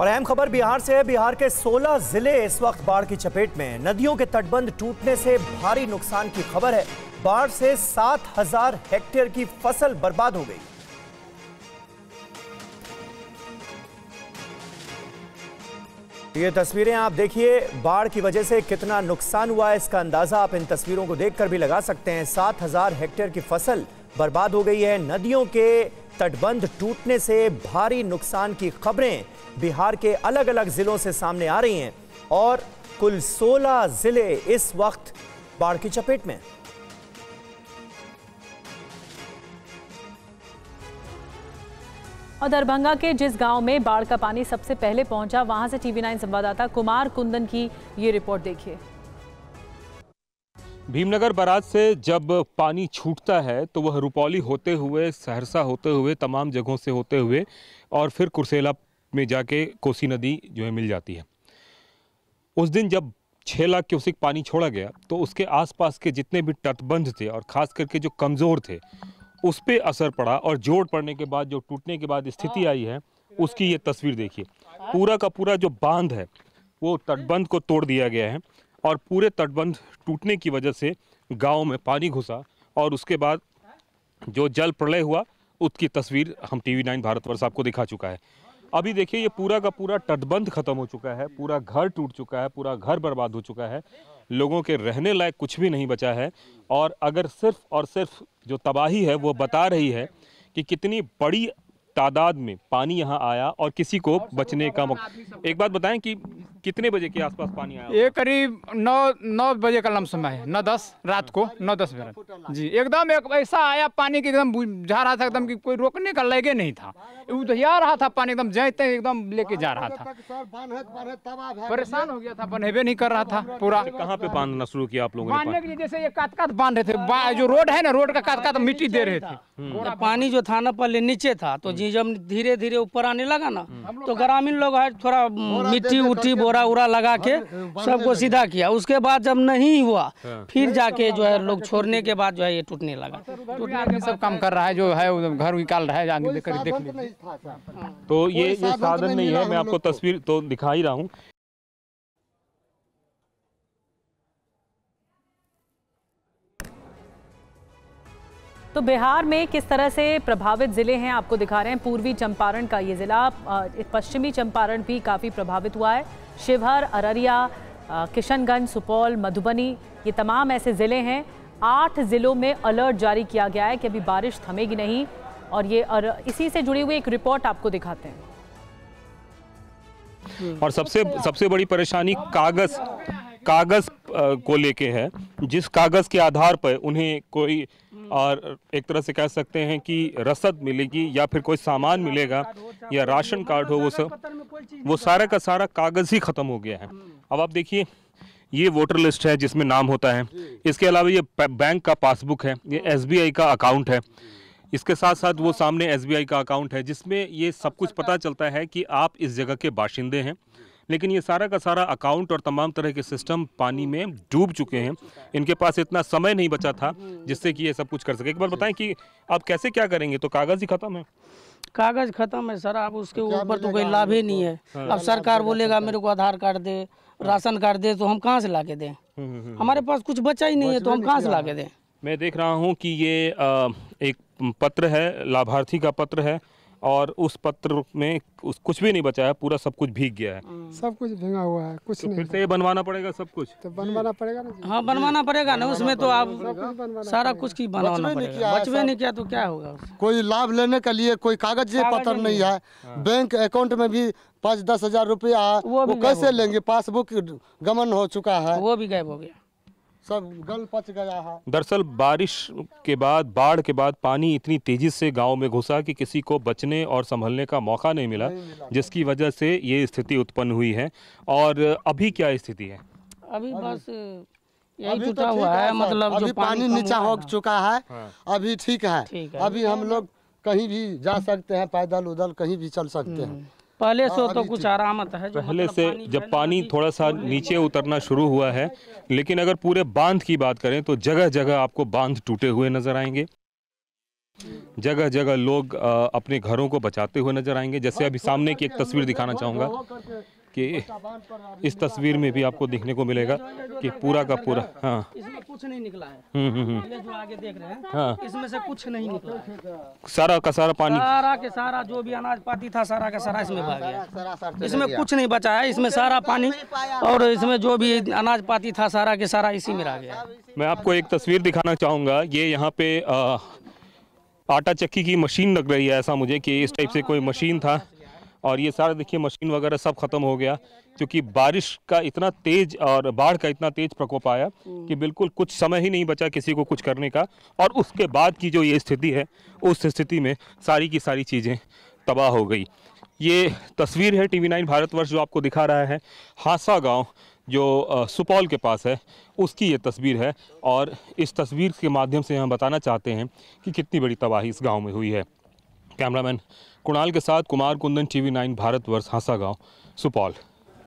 और अहम खबर बिहार से है बिहार के 16 जिले इस वक्त बाढ़ की चपेट में नदियों के तटबंध टूटने से भारी नुकसान की खबर है बाढ़ से 7000 हेक्टेयर की फसल बर्बाद हो गई ये तस्वीरें आप देखिए बाढ़ की वजह से कितना नुकसान हुआ है इसका अंदाजा आप इन तस्वीरों को देखकर भी लगा सकते हैं सात हजार हेक्टेयर की फसल बर्बाद हो गई है नदियों के तटबंध टूटने से भारी नुकसान की खबरें बिहार के अलग अलग ज़िलों से सामने आ रही हैं और कुल 16 ज़िले इस वक्त बाढ़ की चपेट में और दरभंगा के जिस गांव में बाढ़ का पानी सबसे पहले पहुंचा वहां से टीवी नाइन संवाददाता कुमार कुंदन की ये रिपोर्ट देखिए भीमनगर बराज से जब पानी छूटता है तो वह रुपौली होते हुए सहरसा होते हुए तमाम जगहों से होते हुए और फिर कुरसेला में जाके कोसी नदी जो है मिल जाती है उस दिन जब छः लाख क्यूसिक पानी छोड़ा गया तो उसके आसपास के जितने भी तटबंध थे और ख़ास करके जो कमज़ोर थे उस पर असर पड़ा और जोड़ पड़ने के बाद जो टूटने के बाद स्थिति आई है उसकी ये तस्वीर देखिए पूरा का पूरा जो बांध है वो तटबंध को तोड़ दिया गया है और पूरे तटबंध टूटने की वजह से गाँव में पानी घुसा और उसके बाद जो जल प्रलय हुआ उसकी तस्वीर हम टीवी नाइन भारतवर्ष आपको दिखा चुका है अभी देखिए ये पूरा का पूरा तटबंध खत्म हो चुका है पूरा घर टूट चुका है पूरा घर बर्बाद हो चुका है लोगों के रहने लायक कुछ भी नहीं बचा है और अगर सिर्फ और सिर्फ जो तबाही है वो बता रही है कि कितनी बड़ी तादाद में पानी यहाँ आया और किसी को बचने का मौका एक बात बताएं कि कितने बजे के आसपास पानी आया ये करीब नौ नौ बजे का लम समय है नौ दस रात को नौ दस बजे जी एकदम एक ऐसा आया पानी की एकदम जा रहा था एकदम कि कोई रोकने का लगे नहीं था उधया तो रहा था पानी एकदम जैते एकदम लेके जा रहा था परेशान हो गया था बनेबे नहीं कर रहा था पूरा कहाँ पे बांधना शुरू किया आप लोगों ने जैसे ये कात कात बांध रहे थे जो रोड है ना रोड का कात कात मिट्टी दे रहे थे हम्म। पानी जो था ना पहले नीचे था तो जी हम्म। जब धीरे धीरे ऊपर आने लगा ना हम्म। तो ग्रामीण लोग है थोड़ा मिट्टी उठी बोरा उरा लगा के सबको सीधा किया उसके बाद जब नहीं हुआ हाँ। फिर तो जाके जो है लोग छोड़ने के बाद जो है ये टूटने लगा टूटने सब काम कर रहा है जो है घर निकाल रहा है आगे देख तो लीजिए था तो ये ये साधन तो नहीं है मैं आपको तस्वीर तो दिखा ही रहा हूँ तो बिहार में किस तरह से प्रभावित ज़िले हैं आपको दिखा रहे हैं पूर्वी चंपारण का ये ज़िला पश्चिमी चंपारण भी काफ़ी प्रभावित हुआ है शिवहर अररिया किशनगंज सुपौल मधुबनी ये तमाम ऐसे ज़िले हैं आठ ज़िलों में अलर्ट जारी किया गया है कि अभी बारिश थमेगी नहीं और ये और इसी से जुड़ी हुई एक रिपोर्ट आपको दिखाते हैं हम्म। और सबसे सबसे बड़ी परेशानी कागज कागज को लेके है जिस कागज के आधार पर उन्हें कोई और एक तरह से कह सकते हैं कि रसद मिलेगी या फिर कोई सामान मिलेगा या राशन कार्ड हो वो सब वो सारा का सारा कागज़ ही ख़त्म हो गया है अब आप देखिए ये वोटर लिस्ट है जिसमें नाम होता है इसके अलावा ये बैंक का पासबुक है ये एसबीआई का अकाउंट है इसके साथ साथ वो सामने एसबीआई का अकाउंट है जिसमें ये सब कुछ पता चलता है कि आप इस जगह के बाशिंदे हैं लेकिन ये सारा का सारा अकाउंट और तमाम तरह के सिस्टम पानी में डूब चुके हैं इनके पास इतना समय नहीं बचा था जिससे कि ये सब कुछ कर सके एक बार बताएं कि आप कैसे क्या करेंगे तो कागज़ ही ख़त्म है कागज़ ख़त्म है सर आप उसके ऊपर तो कोई लाभ ही नहीं है हाँ। अब सरकार बोलेगा हाँ। मेरे को आधार कार्ड दे हाँ। राशन कार्ड दे तो हम कहाँ से ला के दें हम्म, हम्म, हम्म। हमारे पास कुछ बचा ही नहीं है तो हम कहाँ से ला के दें मैं देख रहा हूँ कि ये एक पत्र है लाभार्थी का पत्र है और उस पत्र में उस कुछ भी नहीं बचा है पूरा सब कुछ भीग गया है हम्म। सब कुछ भीगा हुआ है कुछ तो नहीं फिर से ये बनवाना पड़ेगा सब कुछ तो बनवाना पड़ेगा ना हाँ बनवाना पड़ेगा ना उसमें तो आप सारा कुछ की बनवाना पड़ेगा बचवे नहीं किया तो क्या होगा कोई लाभ लेने के लिए कोई कागज पत्र नहीं है हाँ। बैंक अकाउंट में भी पाँच दस हजार रुपया वो कैसे लेंगे पासबुक गमन हो चुका है वो भी गायब हो गया सब गल पच गया है दरअसल बारिश के बाद बाढ़ के बाद पानी इतनी तेजी से गांव में घुसा कि किसी को बचने और संभलने का मौका नहीं मिला, नहीं मिला। जिसकी वजह से ये स्थिति उत्पन्न हुई है और अभी क्या स्थिति है अभी बस यही तो टूटा तो हुआ है मतलब अभी जो पानी नीचा हो चुका है हाँ। अभी ठीक है अभी हम लोग कहीं भी जा सकते हैं पैदल उदल कहीं भी चल सकते हैं हम्म। पहले हाँ, से हाँ, तो कुछ आराम आता है पहले मतलब से पानी जब पानी थोड़ा सा नीचे उतरना शुरू हुआ है लेकिन अगर पूरे बांध की बात करें तो जगह जगह आपको बांध टूटे हुए नजर आएंगे जगह जगह लोग अपने घरों को बचाते हुए नजर आएंगे जैसे अभी सामने की एक तस्वीर दिखाना चाहूंगा कि इस तस्वीर में भी आपको देखने को मिलेगा कि पूरा का पूरा हाँ कुछ नहीं निकला है पहले जो आगे देख रहे हैं हाँ। इसमें से कुछ नहीं निकला है। सारा का सारा पानी सारा के सारा जो भी अनाज पाती था सारा का सारा इसमें भाग गया इसमें कुछ नहीं बचा है इसमें सारा पानी और इसमें जो भी अनाज पाती था सारा के सारा इसी में रह गया मैं आपको एक तस्वीर दिखाना चाहूँगा ये यहाँ पे आटा चक्की की मशीन लग रही है ऐसा मुझे कि इस टाइप से कोई मशीन था और ये सारा देखिए मशीन वगैरह सब खत्म हो गया क्योंकि बारिश का इतना तेज और बाढ़ का इतना तेज प्रकोप आया कि बिल्कुल कुछ समय ही नहीं बचा किसी को कुछ करने का और उसके बाद की जो ये स्थिति है उस स्थिति में सारी की सारी चीज़ें तबाह हो गई ये तस्वीर है टीवी नाइन भारतवर्ष जो आपको दिखा रहा है हासा गांव जो सुपौल के पास है उसकी ये तस्वीर है और इस तस्वीर के माध्यम से हम बताना चाहते हैं कि कितनी बड़ी तबाही इस गांव में हुई है कैमरामैन कुणाल के साथ कुमार कुंदन टीवी नाइन भारतवर्ष हासा गाँव सुपौल